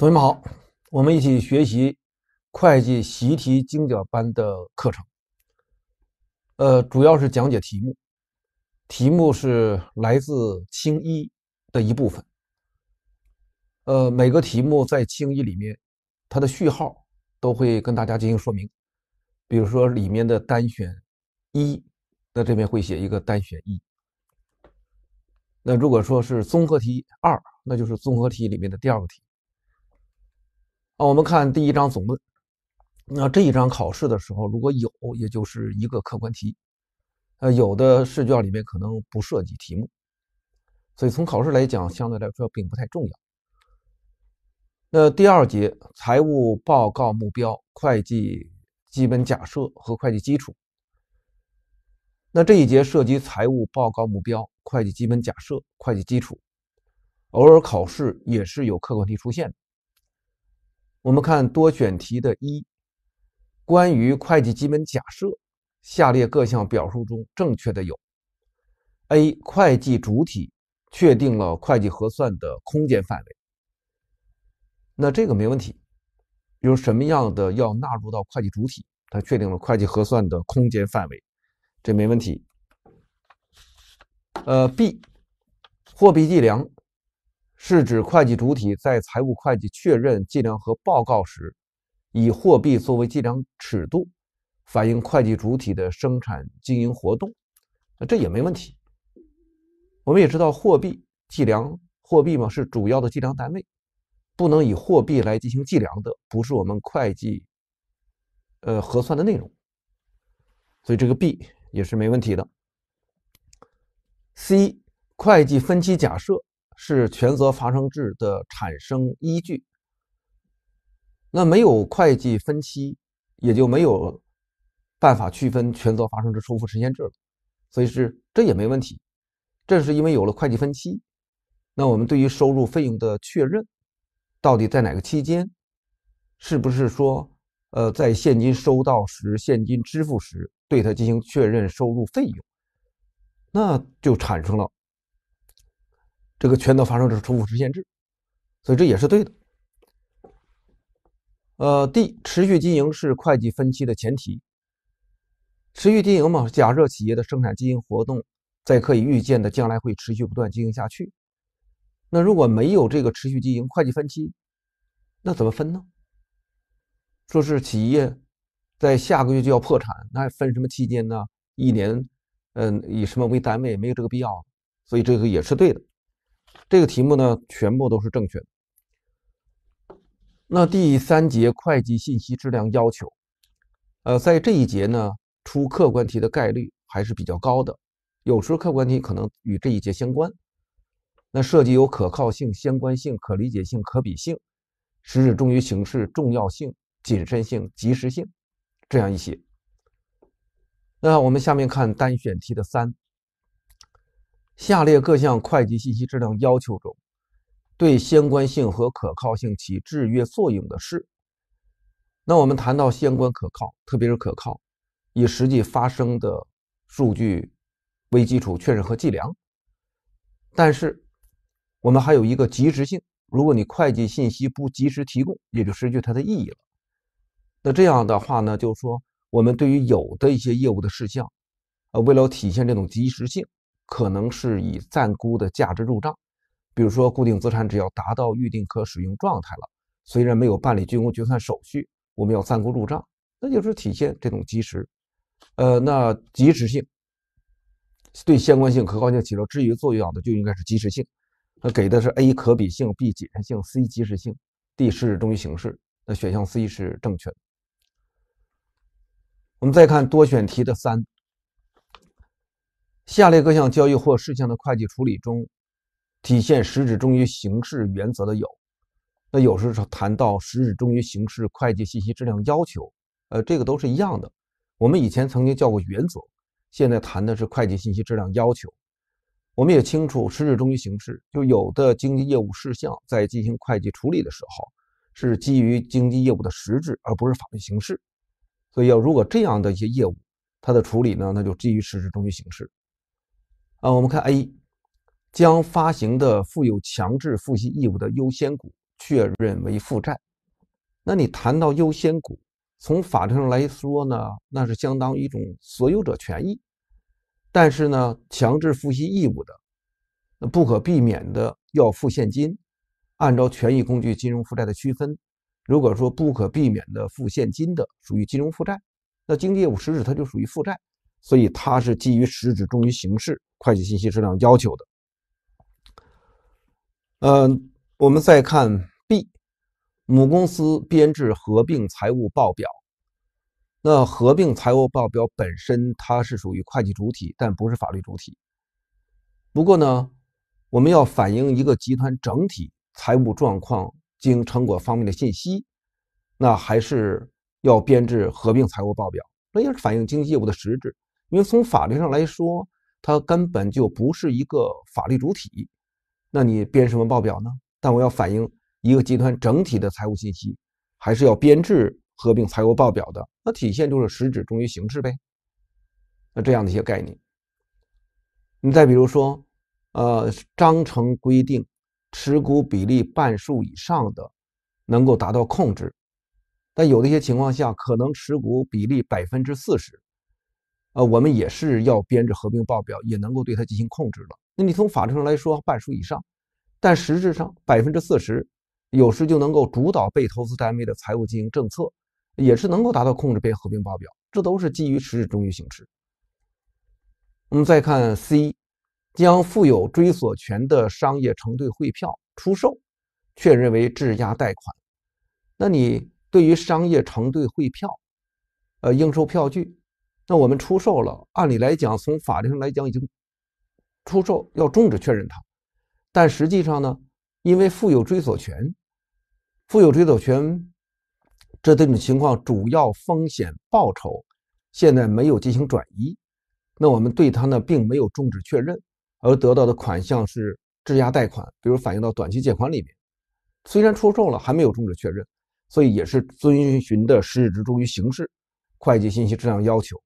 同学们好，我们一起学习会计习题精讲班的课程。呃，主要是讲解题目，题目是来自清一的一部分。呃，每个题目在清一里面，它的序号都会跟大家进行说明。比如说里面的单选一，那这边会写一个单选一。那如果说是综合题二，那就是综合题里面的第二个题。啊，我们看第一章总论。那这一章考试的时候，如果有，也就是一个客观题。呃，有的试卷里面可能不涉及题目，所以从考试来讲，相对来说并不太重要。那第二节财务报告目标、会计基本假设和会计基础。那这一节涉及财务报告目标、会计基本假设、会计基础，偶尔考试也是有客观题出现的。我们看多选题的一，关于会计基本假设，下列各项表述中正确的有：A. 会计主体确定了会计核算的空间范围。那这个没问题，有什么样的要纳入到会计主体，它确定了会计核算的空间范围，这没问题。呃，B. 货币计量。是指会计主体在财务会计确认、计量和报告时，以货币作为计量尺度，反映会计主体的生产经营活动。那这也没问题。我们也知道货币计量，货币嘛是主要的计量单位，不能以货币来进行计量的，不是我们会计，呃，核算的内容。所以这个 B 也是没问题的。C 会计分期假设。是权责发生制的产生依据。那没有会计分期，也就没有办法区分权责发生制、收付实现制了。所以是这也没问题。正是因为有了会计分期，那我们对于收入费用的确认，到底在哪个期间，是不是说，呃，在现金收到时、现金支付时，对它进行确认收入费用，那就产生了。这个全都发生的是重复实现制，所以这也是对的。呃，D 持续经营是会计分期的前提。持续经营嘛，假设企业的生产经营活动在可以预见的将来会持续不断经营下去。那如果没有这个持续经营，会计分期，那怎么分呢？说是企业在下个月就要破产，那分什么期间呢？一年，嗯，以什么为单位？没有这个必要，所以这个也是对的。这个题目呢，全部都是正确的。那第三节会计信息质量要求，呃，在这一节呢，出客观题的概率还是比较高的。有时客观题可能与这一节相关。那涉及有可靠性、相关性、可理解性、可比性、实质重于形式、重要性、谨慎性、及时性这样一些。那我们下面看单选题的三。下列各项会计信息质量要求中，对相关性和可靠性起制约作用的是。那我们谈到相关可靠，特别是可靠，以实际发生的数据为基础确认和计量。但是，我们还有一个及时性。如果你会计信息不及时提供，也就失去它的意义了。那这样的话呢，就是说，我们对于有的一些业务的事项，呃，为了体现这种及时性。可能是以暂估的价值入账，比如说固定资产只要达到预定可使用状态了，虽然没有办理竣工决算手续，我们要暂估入账，那就是体现这种及时。呃，那及时性对相关性、可靠性起到制约作用的就应该是及时性。那给的是 A 可比性、B 谨慎性、C 及时性、D 是中于形式。那选项 C 是正确的。我们再看多选题的三。下列各项交易或事项的会计处理中，体现实质忠于形式原则的有，那有时候谈到实质忠于形式，会计信息质量要求，呃，这个都是一样的。我们以前曾经叫过原则，现在谈的是会计信息质量要求。我们也清楚实质忠于形式，就有的经济业务事项在进行会计处理的时候，是基于经济业务的实质，而不是法律形式。所以要如果这样的一些业务，它的处理呢，那就基于实质忠于形式。啊，我们看 A 将发行的负有强制付息义务的优先股确认为负债。那你谈到优先股，从法律上来说呢，那是相当于一种所有者权益。但是呢，强制付息义务的，那不可避免的要付现金。按照权益工具金融负债的区分，如果说不可避免的付现金的，属于金融负债。那经济业务实质它就属于负债。所以它是基于实质重于形式会计信息质量要求的。嗯，我们再看 B，母公司编制合并财务报表，那合并财务报表本身它是属于会计主体，但不是法律主体。不过呢，我们要反映一个集团整体财务状况、经营成果方面的信息，那还是要编制合并财务报表，那也是反映经济业务的实质。因为从法律上来说，它根本就不是一个法律主体，那你编什么报表呢？但我要反映一个集团整体的财务信息，还是要编制合并财务报表的，那体现就是实质重于形式呗。那这样的一些概念，你再比如说，呃，章程规定持股比例半数以上的能够达到控制，但有的一些情况下，可能持股比例百分之四十。呃，我们也是要编制合并报表，也能够对它进行控制了。那你从法律上来说，半数以上，但实质上百分之四十，有时就能够主导被投资单位的财务经营政策，也是能够达到控制编合并报表。这都是基于实质忠于形式。我们再看 C，将负有追索权的商业承兑汇票出售，确认为质押贷款。那你对于商业承兑汇票，呃，应收票据。那我们出售了，按理来讲，从法律上来讲已经出售，要终止确认它。但实际上呢，因为负有追索权，负有追索权，这这种情况主要风险报酬现在没有进行转移，那我们对它呢并没有终止确认，而得到的款项是质押贷款，比如反映到短期借款里面。虽然出售了，还没有终止确认，所以也是遵循的实质重于形式，会计信息质量要求。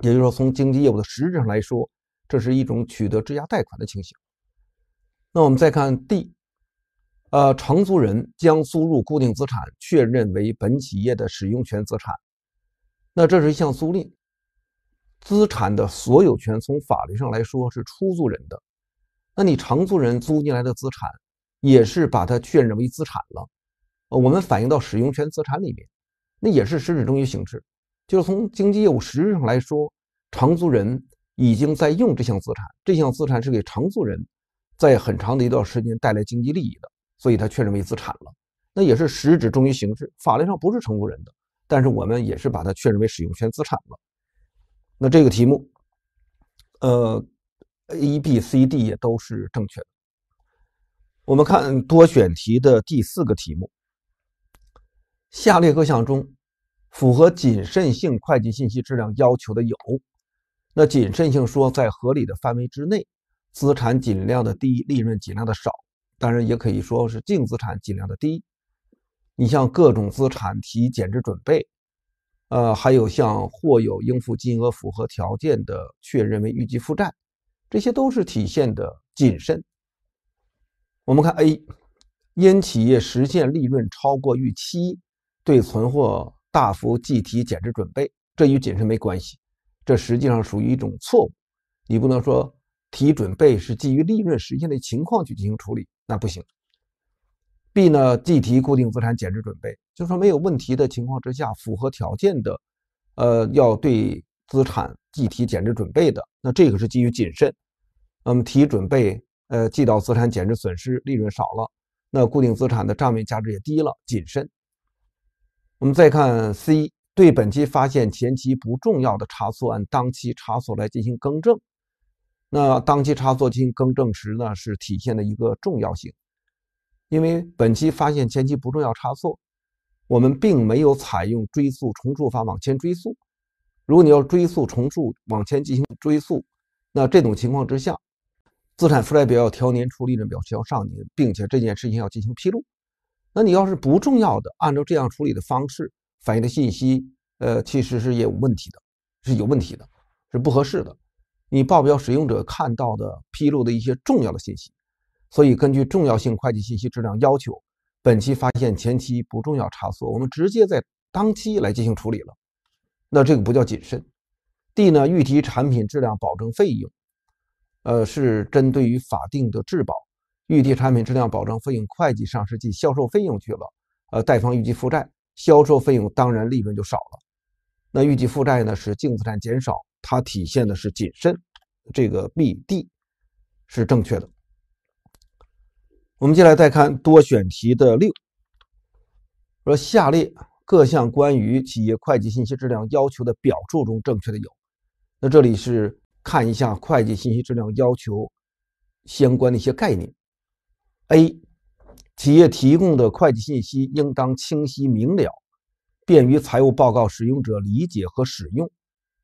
也就是说，从经济业务的实质上来说，这是一种取得质押贷款的情形。那我们再看 D，呃，承租人将租入固定资产确认为本企业的使用权资产，那这是一项租赁资产的所有权从法律上来说是出租人的，那你承租人租进来的资产也是把它确认为资产了，呃，我们反映到使用权资产里面，那也是实质中于形式。就是从经济业务实质上来说，长租人已经在用这项资产，这项资产是给长租人，在很长的一段时间带来经济利益的，所以它确认为资产了。那也是实质重于形式，法律上不是承租人的，但是我们也是把它确认为使用权资产了。那这个题目，呃，A、B、C、D 也都是正确的。我们看多选题的第四个题目，下列各项中。符合谨慎性会计信息质量要求的有，那谨慎性说在合理的范围之内，资产尽量的低，利润尽量的少，当然也可以说是净资产尽量的低。你像各种资产提减值准备，呃，还有像或有应付金额符合条件的确认为预计负债，这些都是体现的谨慎。我们看 A，因企业实现利润超过预期，对存货。大幅计提减值准备，这与谨慎没关系，这实际上属于一种错误。你不能说提准备是基于利润实现的情况去进行处理，那不行。B 呢，计提固定资产减值准备，就是说没有问题的情况之下，符合条件的，呃，要对资产计提减值准备的，那这个是基于谨慎。那么提准备，呃，记到资产减值损失，利润少了，那固定资产的账面价值也低了，谨慎。我们再看 C，对本期发现前期不重要的差错，按当期差错来进行更正。那当期差错进行更正时呢，是体现的一个重要性，因为本期发现前期不重要差错，我们并没有采用追溯重述法往前追溯。如果你要追溯重述往前进行追溯，那这种情况之下，资产负债表要调年初，利润表是要上年，并且这件事情要进行披露。那你要是不重要的，按照这样处理的方式反映的信息，呃，其实是也有问题的，是有问题的，是不合适的。你报表使用者看到的披露的一些重要的信息，所以根据重要性会计信息质量要求，本期发现前期不重要差错，我们直接在当期来进行处理了。那这个不叫谨慎。D 呢，预提产品质量保证费用，呃，是针对于法定的质保。预计产品质量保证费用会计上实际销售费用去了，呃，贷方预计负债，销售费用当然利润就少了。那预计负债呢是净资产减少，它体现的是谨慎，这个 B、D 是正确的。我们接下来再看多选题的六，说下列各项关于企业会计信息质量要求的表述中正确的有，那这里是看一下会计信息质量要求相关的一些概念。a 企业提供的会计信息应当清晰明了，便于财务报告使用者理解和使用，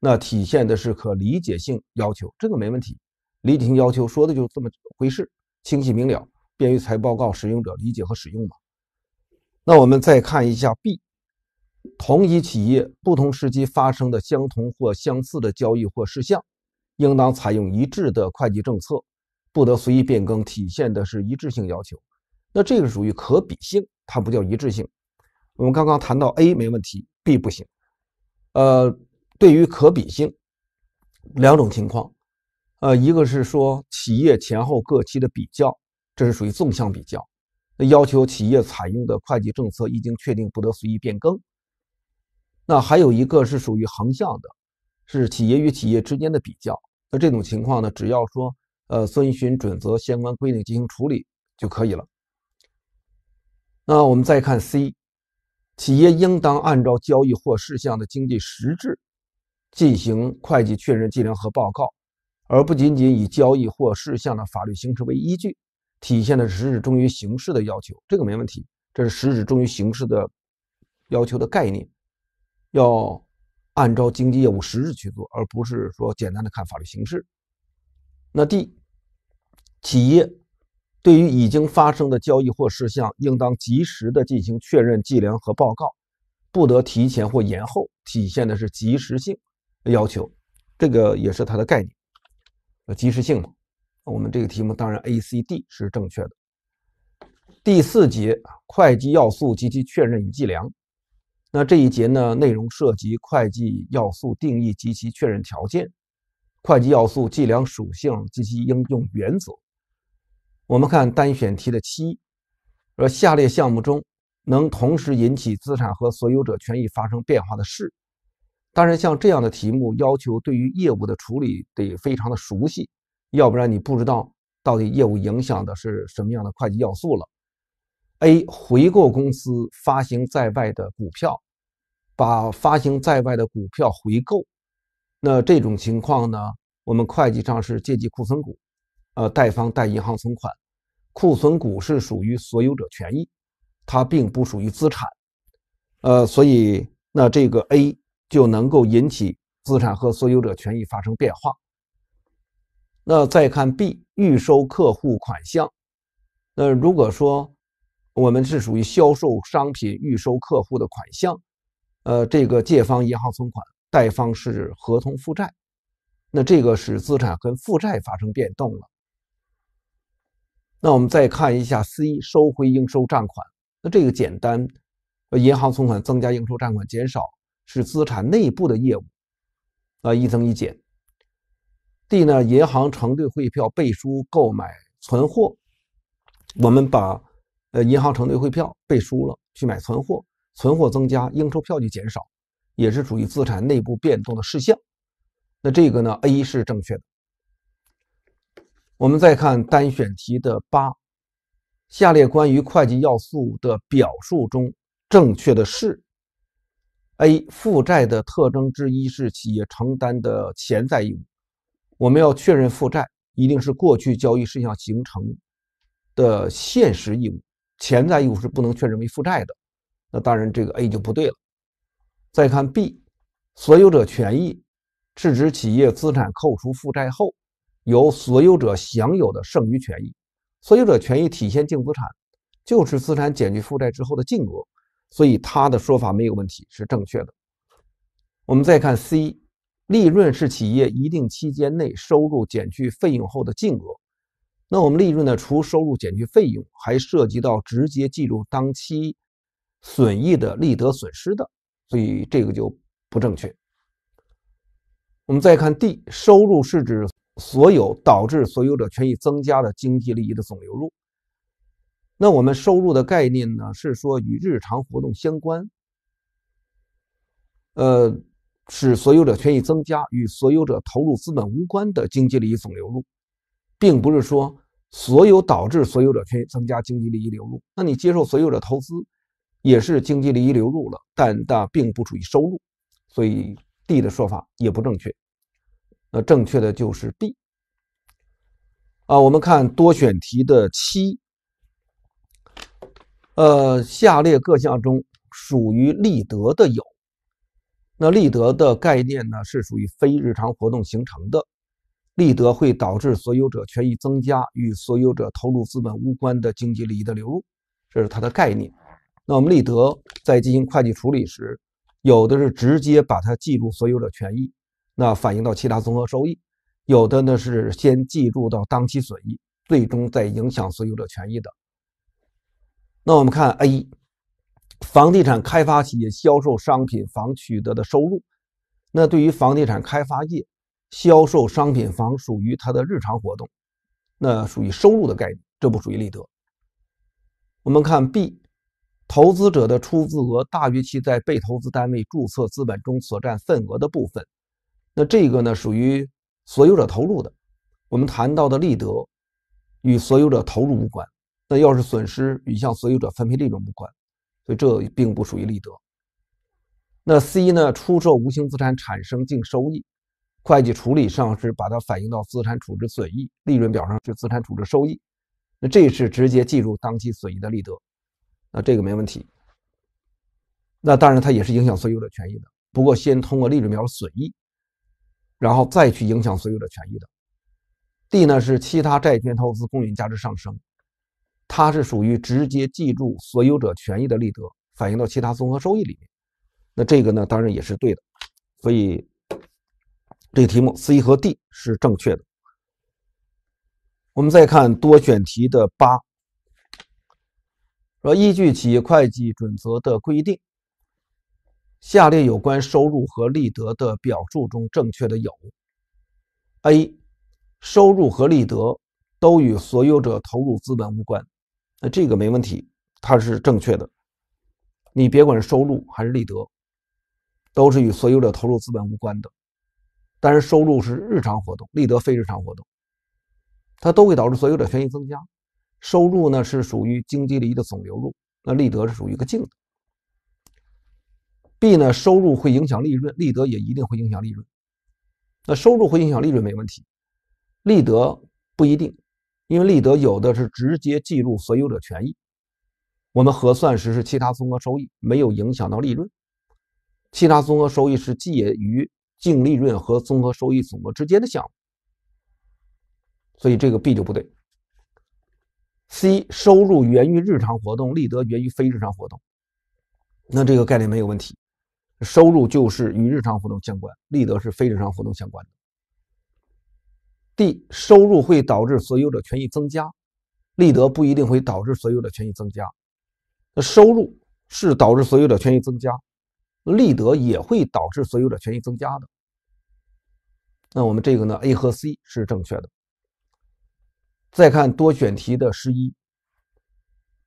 那体现的是可理解性要求，这个没问题。理解性要求说的就这么回事，清晰明了，便于财报告使用者理解和使用嘛。那我们再看一下 b，同一企业不同时期发生的相同或相似的交易或事项，应当采用一致的会计政策。不得随意变更，体现的是一致性要求。那这个属于可比性，它不叫一致性。我们刚刚谈到 A 没问题，B 不行。呃，对于可比性，两种情况，呃，一个是说企业前后各期的比较，这是属于纵向比较。那要求企业采用的会计政策一经确定，不得随意变更。那还有一个是属于横向的，是企业与企业之间的比较。那这种情况呢，只要说。呃，遵循准则相关规定进行处理就可以了。那我们再看 C，企业应当按照交易或事项的经济实质进行会计确认、计量和报告，而不仅仅以交易或事项的法律形式为依据，体现的是实质忠于形式的要求。这个没问题，这是实质忠于形式的要求的概念，要按照经济业务实质去做，而不是说简单的看法律形式。那 D 企业对于已经发生的交易或事项，应当及时的进行确认、计量和报告，不得提前或延后，体现的是及时性要求，这个也是它的概念，呃，及时性嘛。我们这个题目当然 A、C、D 是正确的。第四节会计要素及其确认与计量，那这一节呢，内容涉及会计要素定义及其确认条件。会计要素、计量属性及其应用原则。我们看单选题的七，说下列项目中能同时引起资产和所有者权益发生变化的是。当然，像这样的题目要求对于业务的处理得非常的熟悉，要不然你不知道到底业务影响的是什么样的会计要素了。A. 回购公司发行在外的股票，把发行在外的股票回购。那这种情况呢？我们会计上是借记库存股，呃，贷方贷银行存款。库存股是属于所有者权益，它并不属于资产。呃，所以那这个 A 就能够引起资产和所有者权益发生变化。那再看 B 预收客户款项，那如果说我们是属于销售商品预收客户的款项，呃，这个借方银行存款。贷方是合同负债，那这个是资产跟负债发生变动了。那我们再看一下 C 收回应收账款，那这个简单，银行存款增加，应收账款减少，是资产内部的业务，啊一增一减。D 呢，银行承兑汇票背书购买存货，我们把呃银行承兑汇票背书了，去买存货，存货增加，应收票据减少。也是属于资产内部变动的事项，那这个呢？A 是正确的。我们再看单选题的八，下列关于会计要素的表述中正确的是：A，负债的特征之一是企业承担的潜在义务。我们要确认负债，一定是过去交易事项形成的现实义务，潜在义务是不能确认为负债的。那当然，这个 A 就不对了。再看 B，所有者权益是指企业资产扣除负债后由所有者享有的剩余权益。所有者权益体现净资产，就是资产减去负债之后的净额。所以他的说法没有问题，是正确的。我们再看 C，利润是企业一定期间内收入减去费用后的净额。那我们利润呢？除收入减去费用，还涉及到直接计入当期损益的利得损失的。所以这个就不正确。我们再看 D，收入是指所有导致所有者权益增加的经济利益的总流入。那我们收入的概念呢，是说与日常活动相关，呃，使所有者权益增加与所有者投入资本无关的经济利益总流入，并不是说所有导致所有者权益增加经济利益流入。那你接受所有者投资？也是经济利益流入了，但它并不属于收入，所以 D 的说法也不正确。那正确的就是 B。啊，我们看多选题的七。呃，下列各项中属于利得的有，那利得的概念呢是属于非日常活动形成的，利得会导致所有者权益增加，与所有者投入资本无关的经济利益的流入，这是它的概念。那我们立德在进行会计处理时，有的是直接把它计入所有者权益，那反映到其他综合收益；有的呢是先计入到当期损益，最终再影响所有者权益的。那我们看 A，房地产开发企业销售商品房取得的收入，那对于房地产开发业销售商品房属于它的日常活动，那属于收入的概念，这不属于立德。我们看 B。投资者的出资额大于其在被投资单位注册资本中所占份额的部分，那这个呢属于所有者投入的。我们谈到的利得与所有者投入无关。那要是损失与向所有者分配利润无关，所以这并不属于利得。那 C 呢，出售无形资产产生净收益，会计处理上是把它反映到资产处置损益利润表上，是资产处置收益。那这是直接计入当期损益的利得。那这个没问题，那当然它也是影响所有者权益的，不过先通过利润表损益，然后再去影响所有者权益的。D 呢是其他债券投资公允价值上升，它是属于直接记住所有者权益的利得，反映到其他综合收益里面。那这个呢当然也是对的，所以这个题目 C 和 D 是正确的。我们再看多选题的八。说依据企业会计准则的规定，下列有关收入和利得的表述中正确的有：A. 收入和利得都与所有者投入资本无关。那这个没问题，它是正确的。你别管收入还是利得，都是与所有者投入资本无关的。但是收入是日常活动，利得非日常活动，它都会导致所有者权益增加。收入呢是属于经济利益的总流入，那利得是属于一个净的。B 呢，收入会影响利润，利得也一定会影响利润。那收入会影响利润没问题，利得不一定，因为利得有的是直接计入所有者权益，我们核算时是其他综合收益，没有影响到利润。其他综合收益是介于净利润和综合收益总额之间的项目，所以这个 B 就不对。C 收入源于日常活动，利得源于非日常活动，那这个概念没有问题。收入就是与日常活动相关，利得是非日常活动相关的。D 收入会导致所有者权益增加，利得不一定会导致所有者权益增加。那收入是导致所有者权益增加，利得也会导致所有者权益增加的。那我们这个呢？A 和 C 是正确的。再看多选题的十一，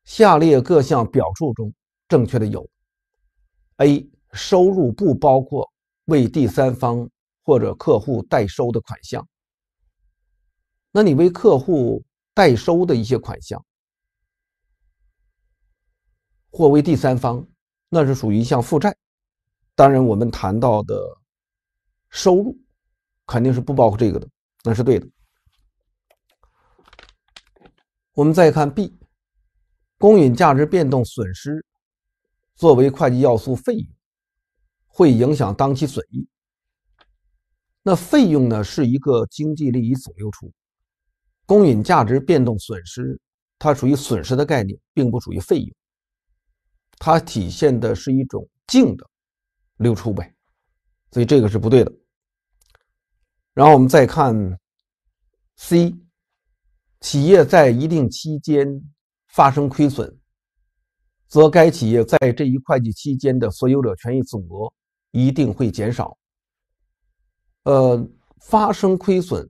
下列各项表述中正确的有：A. 收入不包括为第三方或者客户代收的款项。那你为客户代收的一些款项，或为第三方，那是属于一项负债。当然，我们谈到的收入肯定是不包括这个的，那是对的。我们再看 B，公允价值变动损失作为会计要素费用，会影响当期损益。那费用呢是一个经济利益左右出，公允价值变动损失它属于损失的概念，并不属于费用。它体现的是一种净的流出呗，所以这个是不对的。然后我们再看 C。企业在一定期间发生亏损，则该企业在这一会计期间的所有者权益总额一定会减少。呃，发生亏损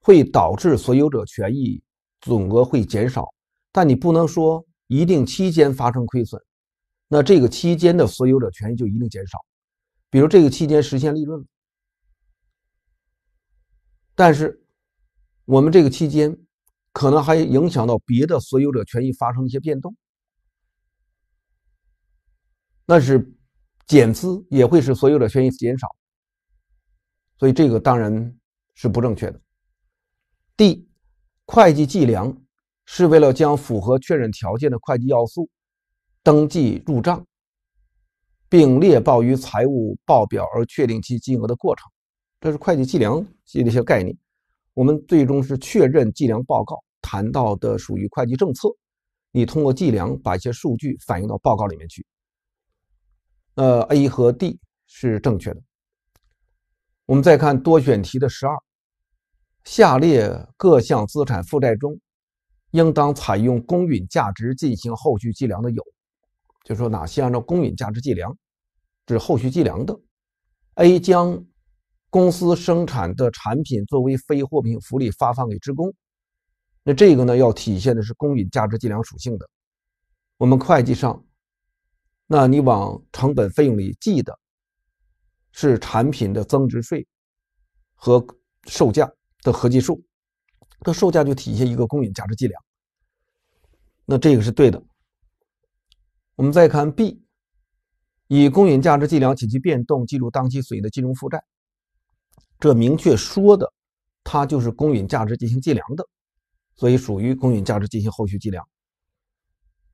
会导致所有者权益总额会减少，但你不能说一定期间发生亏损，那这个期间的所有者权益就一定减少。比如这个期间实现利润，但是我们这个期间。可能还影响到别的所有者权益发生一些变动，那是减资也会使所有者权益减少，所以这个当然是不正确的。D，会计计量是为了将符合确认条件的会计要素登记入账，并列报于财务报表而确定其金额的过程，这是会计计量的一些概念。我们最终是确认计量报告谈到的属于会计政策，你通过计量把一些数据反映到报告里面去。呃，A 和 D 是正确的。我们再看多选题的十二，下列各项资产负债中，应当采用公允价值进行后续计量的有，就说哪些按照公允价值计量指后续计量的？A 将。公司生产的产品作为非货品福利发放给职工，那这个呢要体现的是公允价值计量属性的。我们会计上，那你往成本费用里记的，是产品的增值税和售价的合计数，这售价就体现一个公允价值计量。那这个是对的。我们再看 B，以公允价值计量体其变动计入当期损益的金融负债。这明确说的，它就是公允价值进行计量的，所以属于公允价值进行后续计量。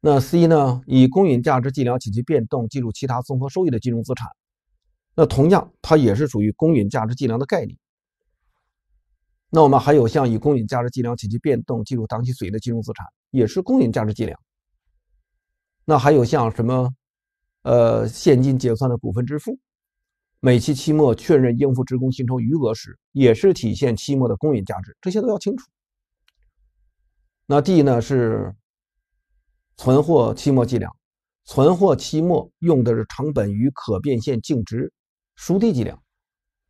那 C 呢？以公允价值计量且其变动计入其他综合收益的金融资产，那同样它也是属于公允价值计量的概念。那我们还有像以公允价值计量且其变动计入当期损益的金融资产，也是公允价值计量。那还有像什么？呃，现金结算的股份支付。每期期末确认应付职工薪酬余额时，也是体现期末的公允价值，这些都要清楚。那 D 呢是存货期末计量，存货期末用的是成本与可变现净值孰低计量，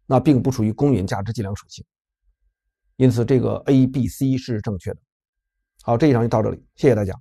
那并不属于公允价值计量属性，因此这个 A、B、C 是正确的。好，这一章就到这里，谢谢大家。